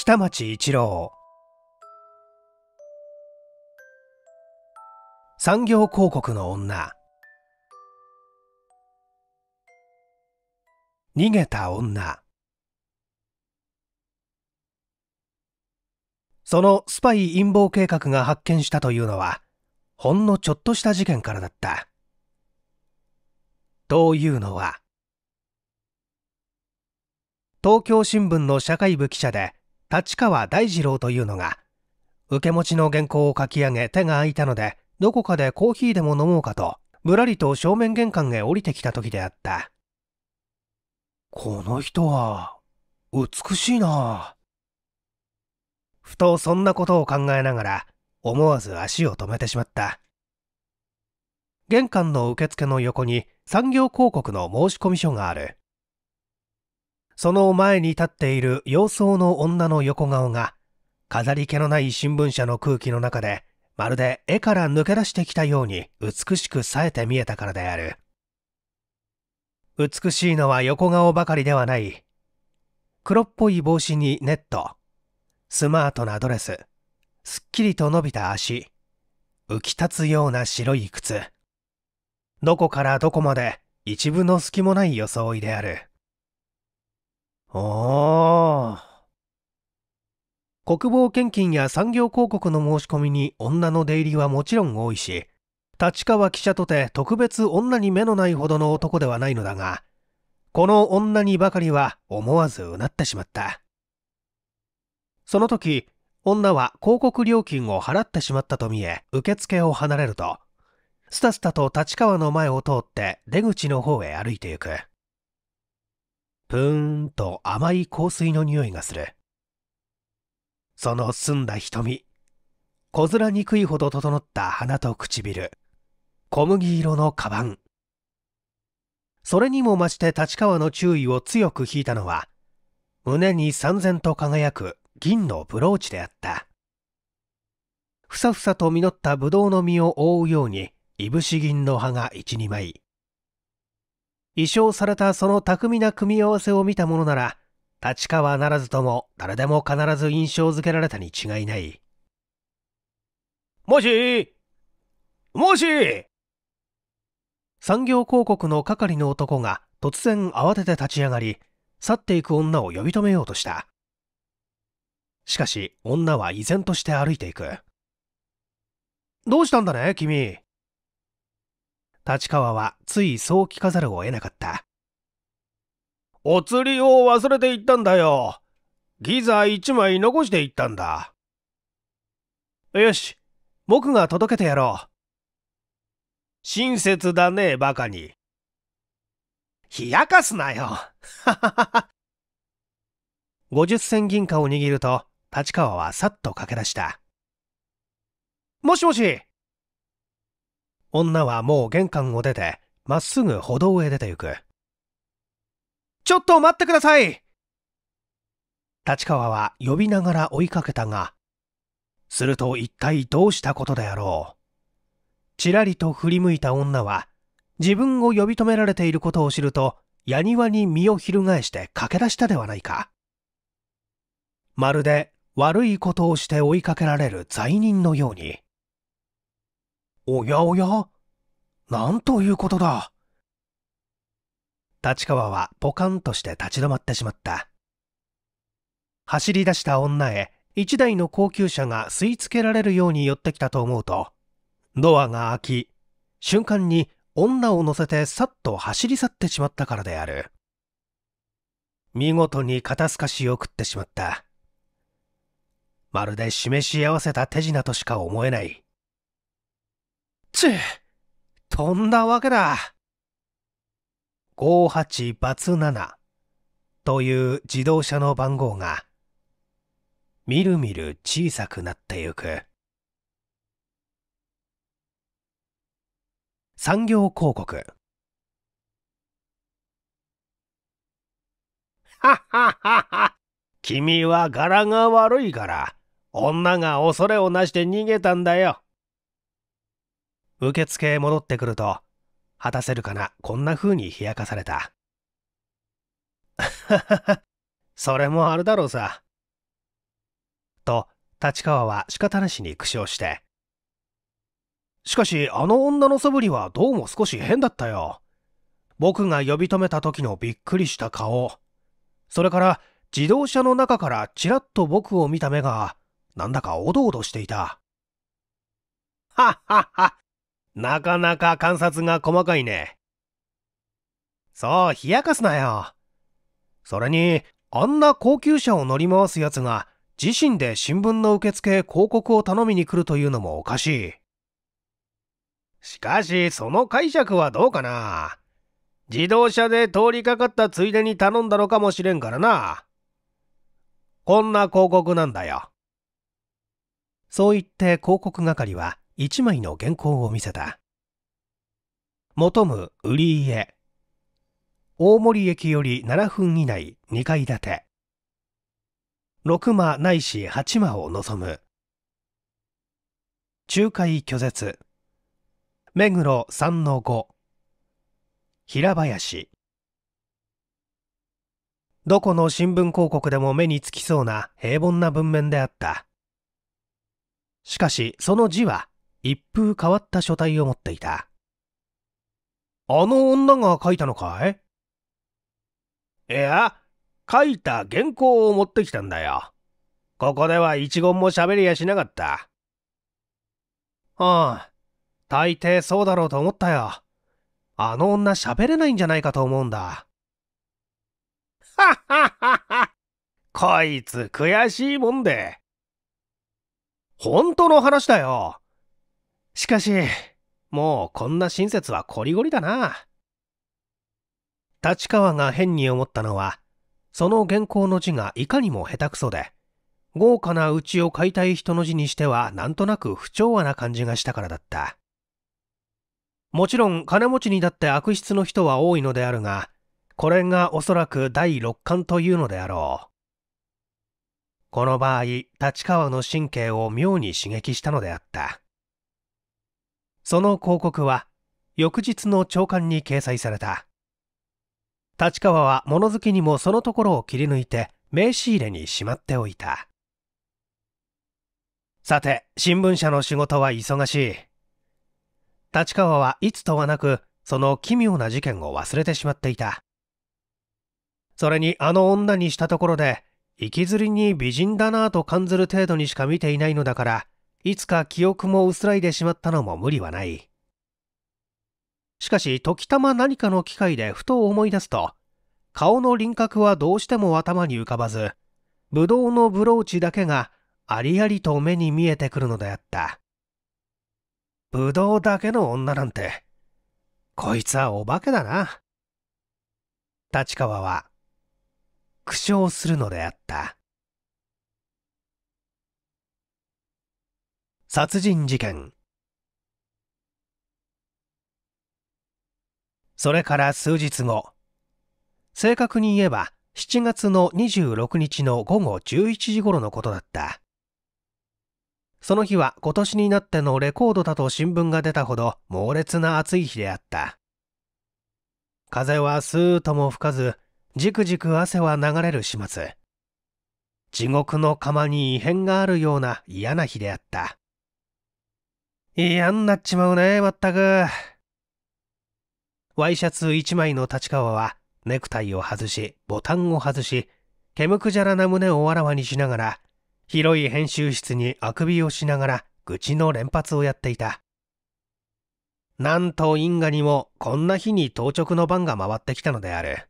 北町一郎産業広告の女逃げた女そのスパイ陰謀計画が発見したというのはほんのちょっとした事件からだったというのは東京新聞の社会部記者で立川大二郎というのが受け持ちの原稿を書き上げ手が空いたのでどこかでコーヒーでも飲もうかとぶらりと正面玄関へ降りてきた時であったこの人は美しいなふとそんなことを考えながら思わず足を止めてしまった玄関の受付の横に産業広告の申込書があるその前に立っている洋装の女の横顔が、飾り気のない新聞社の空気の中で、まるで絵から抜け出してきたように美しく冴えて見えたからである。美しいのは横顔ばかりではない。黒っぽい帽子にネット、スマートなドレス、すっきりと伸びた足、浮き立つような白い靴。どこからどこまで一分の隙もない装いである。ああ。国防献金や産業広告の申し込みに女の出入りはもちろん多いし、立川記者とて特別女に目のないほどの男ではないのだが、この女にばかりは思わずうなってしまった。その時、女は広告料金を払ってしまったと見え、受付を離れると、スタスタと立川の前を通って出口の方へ歩いていく。ぷーんと甘い香水の匂いがする。その澄んだ瞳、こずらにくいほど整った鼻と唇、小麦色のカバン。それにも増して立川の注意を強く引いたのは、胸に三千と輝く銀のブローチであった。ふさふさと実ったブドウの実を覆うように、いぶし銀の葉が一二枚、衣装されたその巧みな組み合わせを見たものなら、立川ならずとも誰でも必ず印象づけられたに違いない。もしもし産業広告の係の男が突然慌てて立ち上がり、去っていく女を呼び止めようとした。しかし、女は依然として歩いていく。どうしたんだね、君。立川はついそう聞かざるを得なかった。お釣りを忘れていったんだよ。ギザ一枚残していったんだ。よし、僕が届けてやろう。親切だね、バカに。冷やかすなよ。50 銭銀貨を握ると、立川はさっと駆け出した。もしもし、女はもう玄関を出て、まっすぐ歩道へ出て行く。ちょっと待ってください立川は呼びながら追いかけたが、すると一体どうしたことであろう。ちらりと振り向いた女は、自分を呼び止められていることを知ると、やにわに身を翻して駆け出したではないか。まるで悪いことをして追いかけられる罪人のように。おやおやなんということだ立川はポカンとして立ち止まってしまった走り出した女へ一台の高級車が吸い付けられるように寄ってきたと思うとドアが開き瞬間に女を乗せてさっと走り去ってしまったからである見事に肩透かしを食ってしまったまるで示し合わせた手品としか思えないち飛んだわけだ。58×7 という自動車の番号が、みるみる小さくなってゆく。産業広告。ははは君は柄が悪いから、女が恐れをなして逃げたんだよ。受付へ戻ってくると、果たせるかな、こんな風に冷やかされた。それもあるだろうさ。と、立川は仕方なしに苦笑して。しかし、あの女の素振りはどうも少し変だったよ。僕が呼び止めた時のびっくりした顔。それから、自動車の中からちらっと僕を見た目が、なんだかおどおどしていた。はっはっはなかなか観察が細かいね。そう、冷やかすなよ。それに、あんな高級車を乗り回す奴が、自身で新聞の受付広告を頼みに来るというのもおかしい。しかし、その解釈はどうかな。自動車で通りかかったついでに頼んだのかもしれんからな。こんな広告なんだよ。そう言って広告係は一枚の原稿を見せた。求む売り家。大森駅より7分以内2階建て。6間ないし8間を望む。仲介拒絶。目黒3の5。平林。どこの新聞広告でも目につきそうな平凡な文面であった。しかし、その字は一風変わった書体を持っていた。あの女が書いたのかいいや、書いた原稿を持ってきたんだよ。ここでは一言も喋りやしなかった。うん。大抵そうだろうと思ったよ。あの女喋れないんじゃないかと思うんだ。はっはっはっはこいつ悔しいもんで。本当の話だよ。しかし、もうこんな親切はこりごりだな。立川が変に思ったのは、その原稿の字がいかにも下手くそで、豪華なうちを買いたい人の字にしてはなんとなく不調和な感じがしたからだった。もちろん金持ちにだって悪質の人は多いのであるが、これがおそらく第六感というのであろう。この場合、立川の神経を妙に刺激したのであった。その広告は翌日の朝刊に掲載された立川は物好きにもそのところを切り抜いて名刺入れにしまっておいたさて新聞社の仕事は忙しい立川はいつとはなくその奇妙な事件を忘れてしまっていたそれにあの女にしたところで、行きずりに美人だなぁと感ずる程度にしか見ていないのだから、いつか記憶も薄らいでしまったのも無理はない。しかし、時たま何かの機会でふと思い出すと、顔の輪郭はどうしても頭に浮かばず、ぶどうのブローチだけがありありと目に見えてくるのであった。ぶどうだけの女なんて、こいつはお化けだな。立川は、苦笑するのであった。殺人事件それから数日後正確に言えば7月の26日の午後11時頃のことだったその日は今年になってのレコードだと新聞が出たほど猛烈な暑い日であった風はスーとも吹かずじくじく汗は流れる始末地獄の釜に異変があるような嫌な日であった嫌になっちまうね、まったく。ワイシャツ一枚の立川は、ネクタイを外し、ボタンを外し、毛むくじゃらな胸をわらわにしながら、広い編集室にあくびをしながら、愚痴の連発をやっていた。なんと因果にも、こんな日に当直の番が回ってきたのである。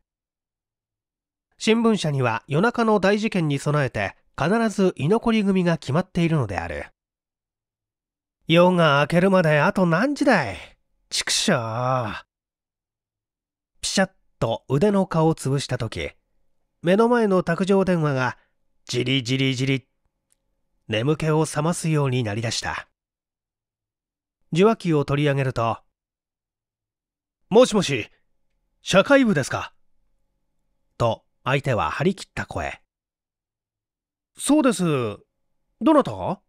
新聞社には夜中の大事件に備えて、必ず居残り組が決まっているのである。夜が明けるまであと何時だい。畜生。ピシャッと腕の顔を潰したとき、目の前の卓上電話が、じりじりじり、眠気を覚ますようになりだした。受話器を取り上げると、もしもし、社会部ですかと、相手は張り切った声。そうです。どなた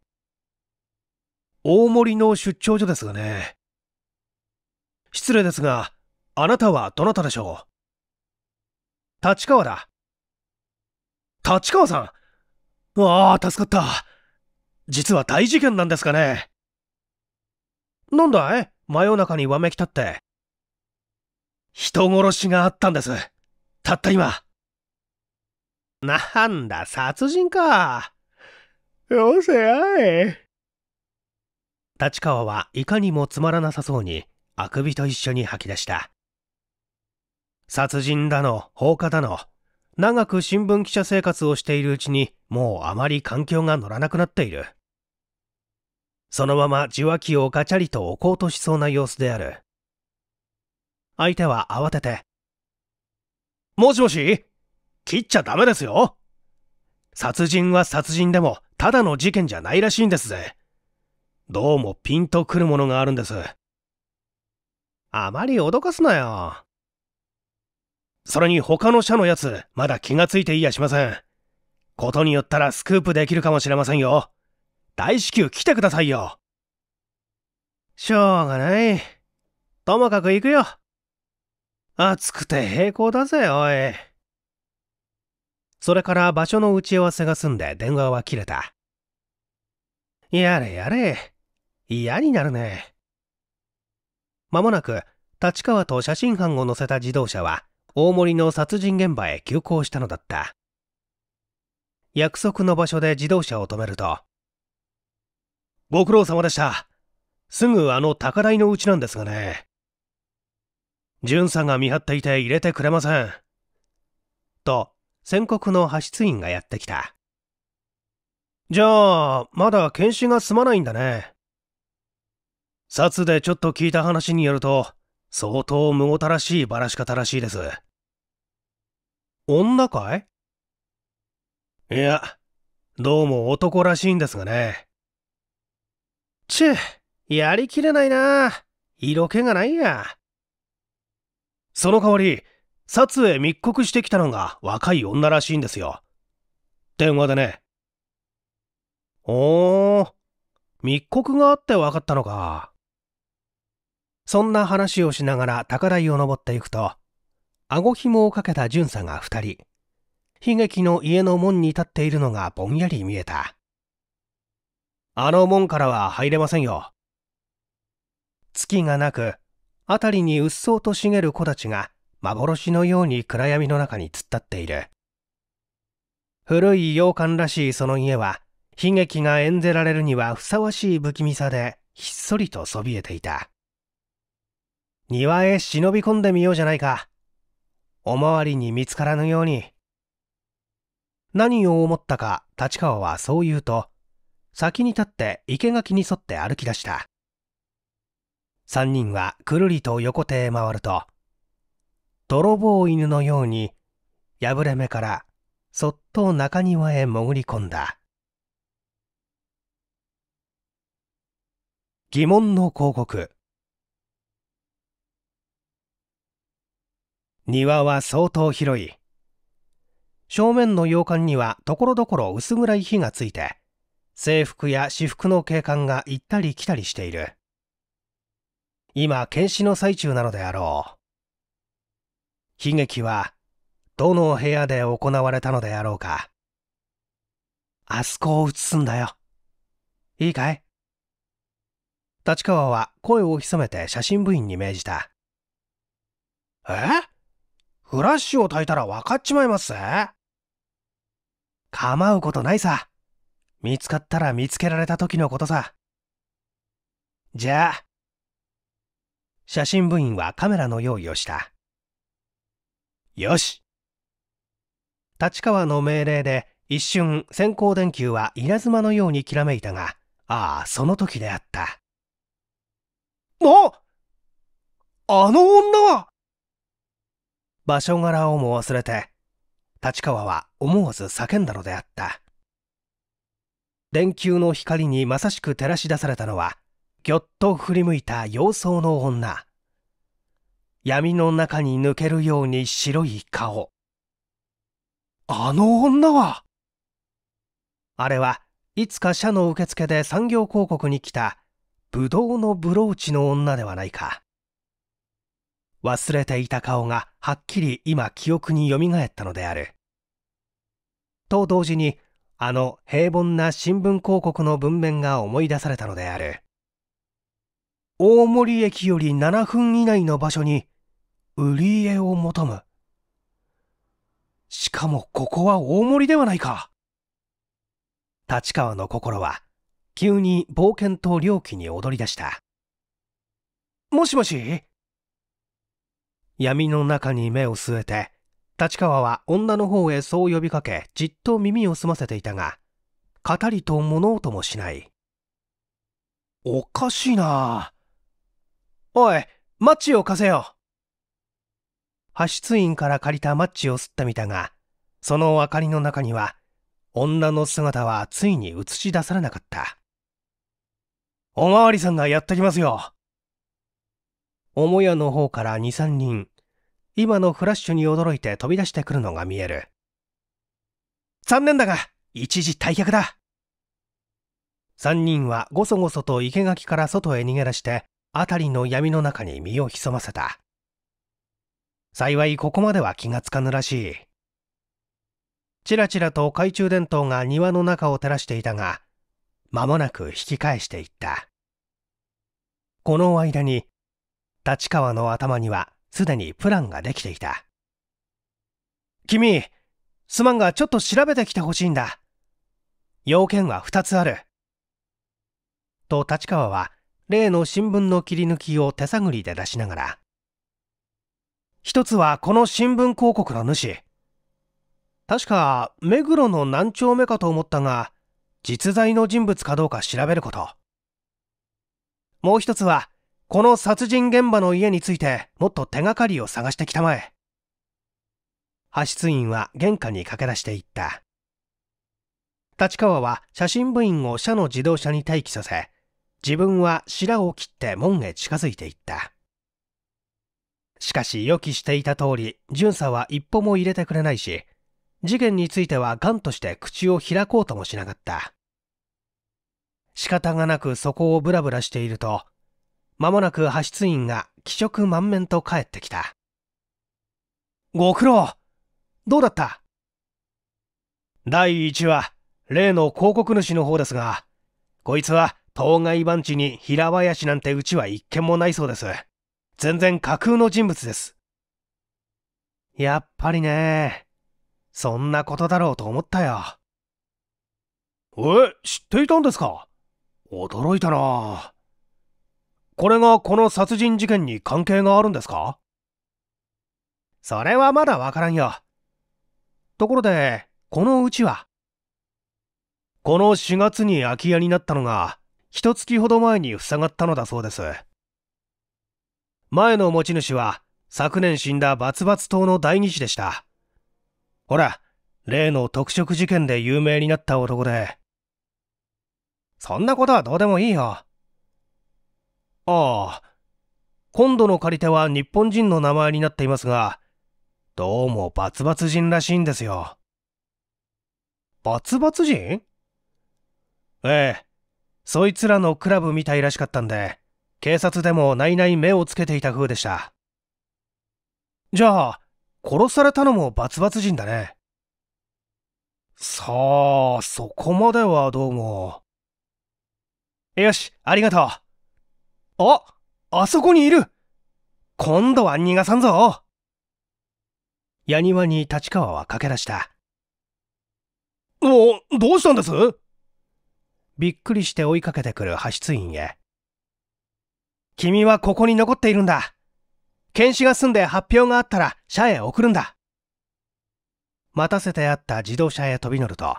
大森の出張所ですがね。失礼ですが、あなたはどなたでしょう立川だ。立川さんああ、助かった。実は大事件なんですかね。なんだい真夜中にわめきたって。人殺しがあったんです。たった今。なんだ、殺人か。よせあい。立川はいかにもつまらなさそうにあくびと一緒に吐き出した殺人だの放火だの長く新聞記者生活をしているうちにもうあまり環境が乗らなくなっているそのまま受話器をガチャリと置こうとしそうな様子である相手は慌てて「もしもし切っちゃダメですよ殺人は殺人でもただの事件じゃないらしいんですぜ」どうもピンとくるものがあるんです。あまり脅かすなよ。それに他の社のやつ、まだ気がついていやしません。ことによったらスクープできるかもしれませんよ。大至急来てくださいよ。しょうがない。ともかく行くよ。暑くて平行だぜ、おい。それから場所の打ち合わせが済んで電話は切れた。やれやれ。嫌になるね。まもなく、立川と写真班を乗せた自動車は、大森の殺人現場へ急行したのだった。約束の場所で自動車を止めると、ご苦労様でした。すぐあの高台のうちなんですがね。巡査が見張っていて入れてくれません。と、宣告の派出員がやってきた。じゃあ、まだ検視が済まないんだね。札でちょっと聞いた話によると、相当無ごたらしいばらし方らしいです。女かいいや、どうも男らしいんですがね。ちゅ、やりきれないな。色気がないや。その代わり、札へ密告してきたのが若い女らしいんですよ。電話でね。おー、密告があって分かったのか。そんな話をしながら高台を登っていくと、顎紐をかけた巡査が二人、悲劇の家の門に立っているのがぼんやり見えた。あの門からは入れませんよ。月がなく、辺りにうっそうと茂る木立が幻のように暗闇の中に突っ立っている。古い洋館らしいその家は、悲劇が演ぜられるにはふさわしい不気味さでひっそりとそびえていた。庭へ忍び込んでみようじゃないか。おまわりに見つからぬように。何を思ったか立川はそう言うと、先に立って生垣に沿って歩き出した。三人はくるりと横手へ回ると、泥棒犬のように、破れ目からそっと中庭へ潜り込んだ。疑問の広告。庭は相当広い。正面の洋館にはところどころ薄暗い火がついて、制服や私服の警官が行ったり来たりしている。今、検視の最中なのであろう。悲劇は、どの部屋で行われたのであろうか。あそこを映すんだよ。いいかい立川は声を潜めて写真部員に命じた。えフラッシュを焚いたら分かっちまいます構うことないさ。見つかったら見つけられた時のことさ。じゃあ。写真部員はカメラの用意をした。よし立川の命令で一瞬閃光電球は稲妻のようにきらめいたが、ああ、その時であった。ああの女は場所柄をも忘れて立川は思わず叫んだのであった電球の光にまさしく照らし出されたのはぎょっと振り向いた様相の女闇の中に抜けるように白い顔あの女はあれはいつか社の受付で産業広告に来たブドウのブローチの女ではないか忘れていた顔がはっきり今記憶によみがえったのである。と同時にあの平凡な新聞広告の文面が思い出されたのである。大森駅より7分以内の場所に売り家を求む。しかもここは大森ではないか。立川の心は急に冒険と猟奇に踊り出した。もしもし闇の中に目を据えて立川は女の方へそう呼びかけじっと耳を澄ませていたが語りと物音もしないおかしいなおいマッチを貸せよ派出院から借りたマッチを吸ってみたがその明かりの中には女の姿はついに映し出されなかったおまわりさんがやってきますよ母屋の方から23人今のフラッシュに驚いて飛び出してくるのが見える。残念だが、一時退却だ。三人はごそごそと生垣から外へ逃げ出して、辺りの闇の中に身を潜ませた。幸いここまでは気がつかぬらしい。ちらちらと懐中電灯が庭の中を照らしていたが、間もなく引き返していった。この間に、立川の頭にはすでにプランができていた。君、すまんがちょっと調べてきてほしいんだ。要件は2つある。と立川は例の新聞の切り抜きを手探りで出しながら。一つはこの新聞広告の主。確か目黒の何丁目かと思ったが、実在の人物かどうか調べること。もう一つはこの殺人現場の家についてもっと手がかりを探してきたまえ。派出員は玄関に駆け出していった。立川は写真部員を社の自動車に待機させ、自分は白を切って門へ近づいていった。しかし予期していた通り、巡査は一歩も入れてくれないし、事件については頑として口を開こうともしなかった。仕方がなくそこをブラブラしていると、間もなく派出員が気色満面と帰ってきた。ご苦労どうだった第1話、例の広告主の方ですが、こいつは当該番地に平林なんてうちは一件もないそうです。全然架空の人物です。やっぱりね。そんなことだろうと思ったよ。え、知っていたんですか驚いたなこれがこの殺人事件に関係があるんですかそれはまだわからんよ。ところで、このうちはこの4月に空き家になったのが、一月ほど前に塞がったのだそうです。前の持ち主は、昨年死んだバツバツ島の代議士でした。ほら、例の特色事件で有名になった男で。そんなことはどうでもいいよ。ああ、今度の借り手は日本人の名前になっていますが、どうもバツバツ人らしいんですよ。バツバツ人ええ、そいつらのクラブみたいらしかったんで、警察でもないない目をつけていた風でした。じゃあ、殺されたのもバツバツ人だね。さあ、そこまではどうも。よし、ありがとう。ああそこにいる今度は逃がさんぞ矢庭に立川は駆け出した。お、どうしたんですびっくりして追いかけてくる派出員へ。君はここに残っているんだ。検視が済んで発表があったら社へ送るんだ。待たせてあった自動車へ飛び乗ると。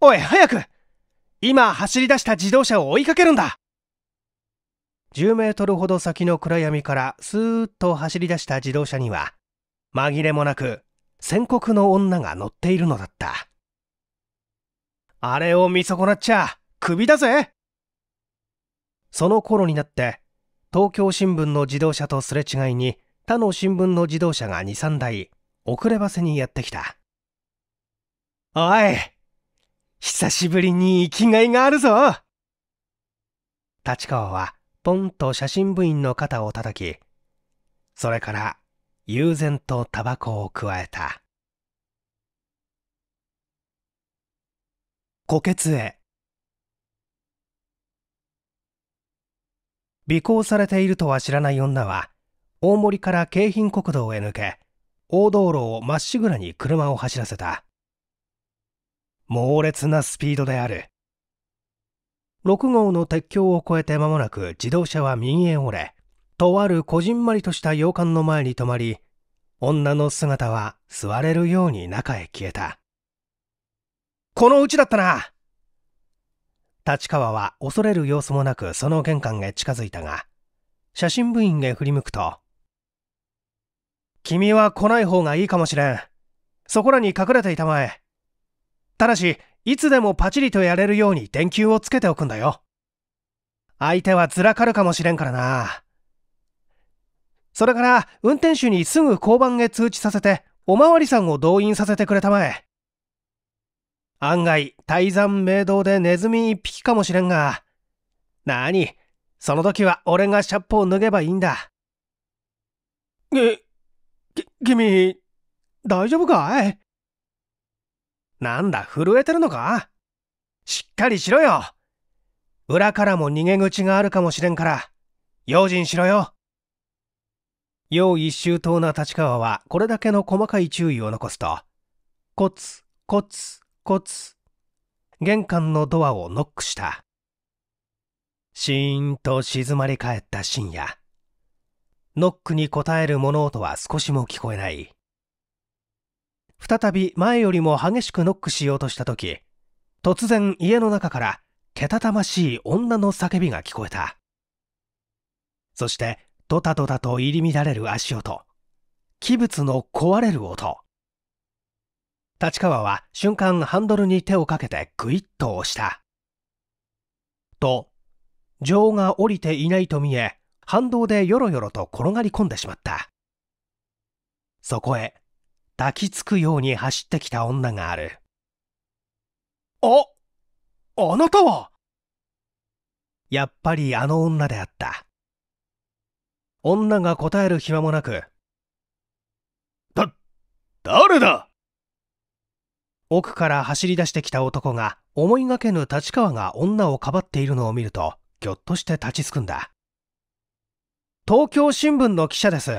おい、早く今走り出した自動車を追いかけるんだ10メートルほど先の暗闇からスーッと走り出した自動車には、紛れもなく宣告の女が乗っているのだった。あれを見損なっちゃ、首だぜその頃になって、東京新聞の自動車とすれ違いに、他の新聞の自動車が2、3台、遅ればせにやってきた。おい久しぶりに生きがいがあるぞ立川はポンと写真部員の肩を叩き、それから悠然とタバコをくわえた。虎穴へ。尾行されているとは知らない女は、大森から京浜国道へ抜け、大道路をまっしぐらに車を走らせた。猛烈なスピードである。6号の鉄橋を越えて間もなく自動車は右へ折れ、とあるこじんまりとした洋館の前に止まり、女の姿は座れるように中へ消えた。このうちだったな立川は恐れる様子もなくその玄関へ近づいたが、写真部員へ振り向くと、君は来ない方がいいかもしれん。そこらに隠れていたまえ。ただし、いつでもパチリとやれるように電球をつけておくんだよ。相手はずらかるかもしれんからな。それから、運転手にすぐ交番へ通知させて、おまわりさんを動員させてくれたまえ。案外、泰山明堂でネズミ一匹かもしれんが。なに、その時は俺がシャッポを脱げばいいんだ。え、君、大丈夫かいなんだ、震えてるのかしっかりしろよ裏からも逃げ口があるかもしれんから、用心しろよ用一周到な立川はこれだけの細かい注意を残すと、コツ、コツ、コツ、玄関のドアをノックした。シーンと静まり返った深夜。ノックに応える物音は少しも聞こえない。再び前よりも激しくノックしようとした時突然家の中からけたたましい女の叫びが聞こえたそしてドタドタと入り乱れる足音器物の壊れる音立川は瞬間ハンドルに手をかけてグイッと押したと情が降りていないと見え反動でよろよろと転がり込んでしまったそこへ抱きつくように走ってきた女がある。ああなたはやっぱりあの女であった。女が答える暇もなく、だ、誰だ奥から走り出してきた男が思いがけぬ立川が女をかばっているのを見ると、ぎょっとして立ちすくんだ。東京新聞の記者です。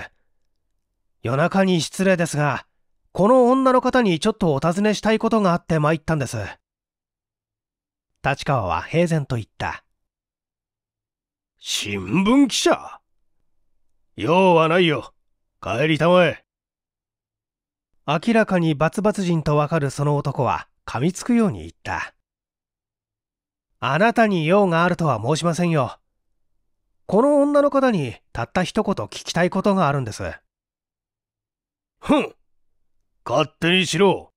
夜中に失礼ですが、この女の方にちょっとお尋ねしたいことがあって参ったんです。立川は平然と言った。新聞記者用はないよ。帰りたまえ。明らかにバツバツ人とわかるその男は噛みつくように言った。あなたに用があるとは申しませんよ。この女の方にたった一言聞きたいことがあるんです。ふん勝手にしろ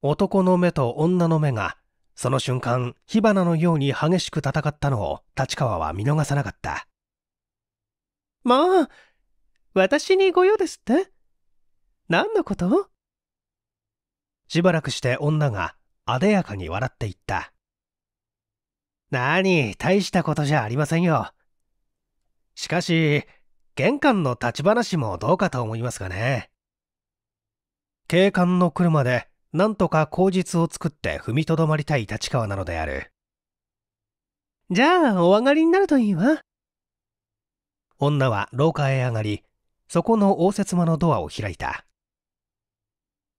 男の目と女の目がその瞬間火花のように激しく戦ったのを立川は見逃さなかったまあ私にご用ですって何のことしばらくして女があでやかに笑っていった何大したことじゃありませんよしかし玄関の立ち話もどうかと思いますがね警官の車でなんとか口実を作って踏みとどまりたい立川なのであるじゃあお上がりになるといいわ女は廊下へ上がりそこの応接間のドアを開いた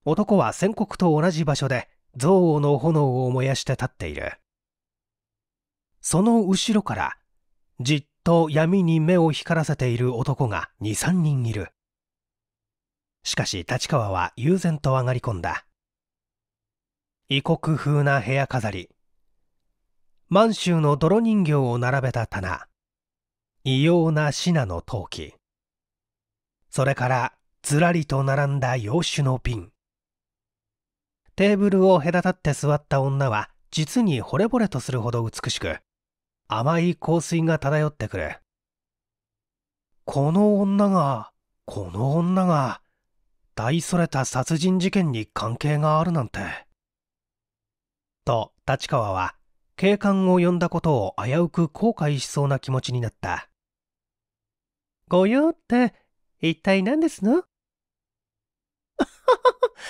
男は宣告と同じ場所で憎悪の炎を燃やして立っているその後ろからじっと闇に目を光らせている男が23人いるしかし立川は悠然と上がり込んだ異国風な部屋飾り満州の泥人形を並べた棚異様な品の陶器それからずらりと並んだ洋酒の瓶テーブルを隔たって座った女は実に惚れ惚れとするほど美しく甘い香水が漂ってくるこの女がこの女が大それた殺人事件に関係があるなんて。と、立川は、警官を呼んだことを危うく後悔しそうな気持ちになった。ご用って、一体何ですの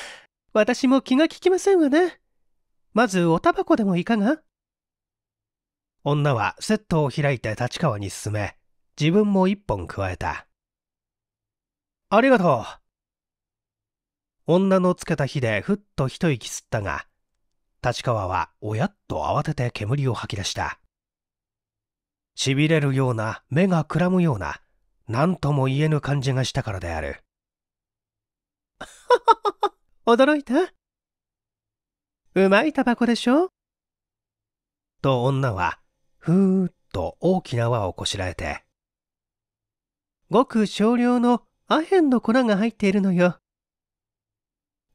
私も気が利きませんわね。まずおタバコでもいかが女はセットを開いて立川に進め、自分も一本加えた。ありがとう。女のつけた火でふっと一息吸ったが、立川はおやっと慌てて煙を吐き出した。痺れるような、目がくらむような、何とも言えぬ感じがしたからである。驚いたうまいタバコでしょと女は、ふーっと大きな輪をこしらえて、ごく少量のアヘンの粉が入っているのよ。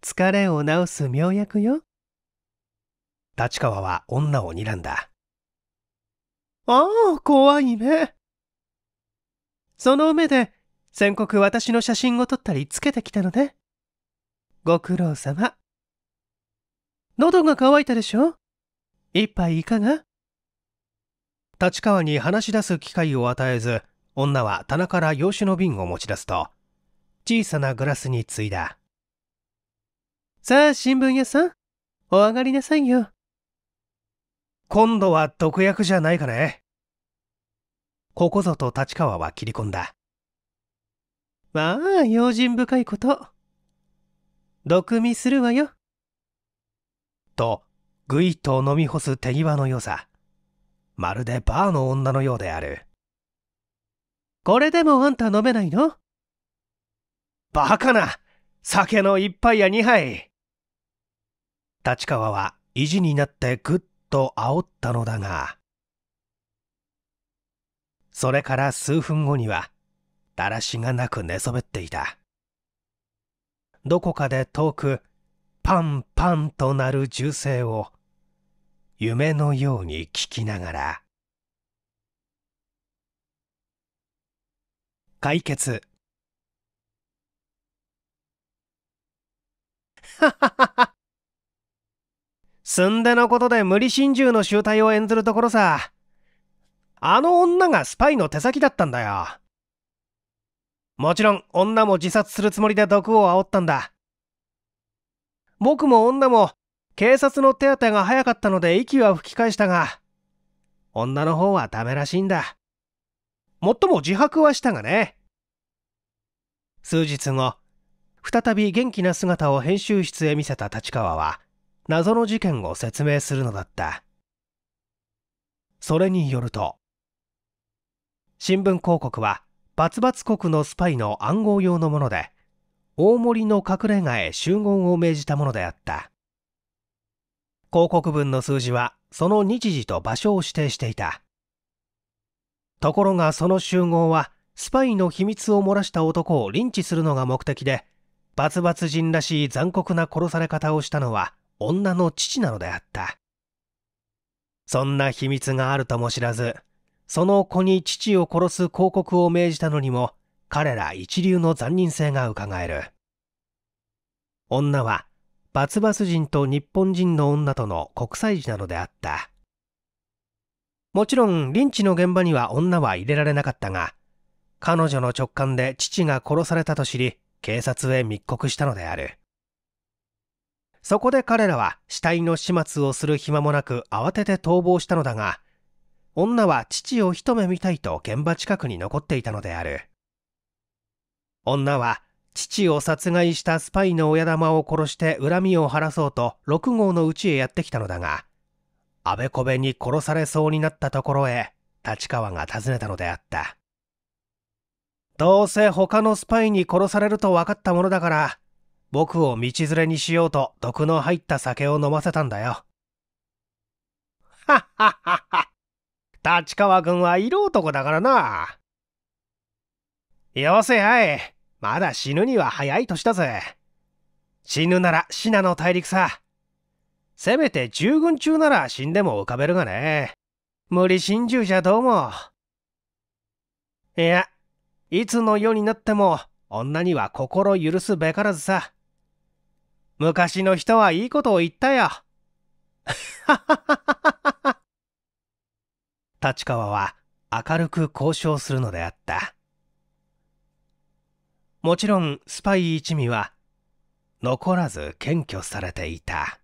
疲れを治す妙薬よ。立川は女を睨んだ。ああ、怖い目。その目で、先刻私の写真を撮ったりつけてきたので。ご苦労様。喉が渇いたでしょ一杯いかが立川に話し出す機会を与えず、女は棚から洋酒の瓶を持ち出すと、小さなグラスについだ。さあ、新聞屋さん、お上がりなさいよ。今度は毒薬じゃないかね。ここぞと立川は切り込んだ。まあ、用心深いこと。毒味するわよ。と、ぐいっと飲み干す手際の良さ。まるでバーの女のようである。これでもあんた飲めないのバカな酒の一杯や二杯立川は意地になってぐっと煽ったのだがそれから数分後にはだらしがなく寝そべっていたどこかで遠くパンパンとなる銃声を夢のように聞きながら解決ハハハハすんでのことで無理心中の醜態を演ずるところさ。あの女がスパイの手先だったんだよ。もちろん女も自殺するつもりで毒を煽ったんだ。僕も女も警察の手当てが早かったので息は吹き返したが、女の方はダメらしいんだ。もっとも自白はしたがね。数日後、再び元気な姿を編集室へ見せた立川は、謎の事件を説明するのだったそれによると新聞広告はバツバツ国のスパイの暗号用のもので大森の隠れ家へ集合を命じたものであった広告文の数字はその日時と場所を指定していたところがその集合はスパイの秘密を漏らした男をリンチするのが目的でバツバツ人らしい残酷な殺され方をしたのは女の父なのであった。そんな秘密があるとも知らず、その子に父を殺す広告を命じたのにも、彼ら一流の残忍性が伺える。女は、バツバス人と日本人の女との国際児なのであった。もちろん、リンチの現場には女は入れられなかったが、彼女の直感で父が殺されたと知り、警察へ密告したのである。そこで彼らは死体の始末をする暇もなく慌てて逃亡したのだが、女は父を一目見たいと現場近くに残っていたのである。女は父を殺害したスパイの親玉を殺して恨みを晴らそうと6号の家へやってきたのだが、あべこべに殺されそうになったところへ立川が訪ねたのであった。どうせ他のスパイに殺されると分かったものだから、僕を道連れにしようと毒の入った酒を飲ませたんだよ。はっはっはっは。立川君は色男だからな。よせやい。まだ死ぬには早い年だぜ。死ぬなら信濃大陸さ。せめて従軍中なら死んでも浮かべるがね。無理心中じゃどうも。いや、いつの世になっても女には心許すべからずさ。昔の人はいいことを言ったよ。立川は明るく交渉するのであった。もちろんスパイ一味は残らず検挙されていた。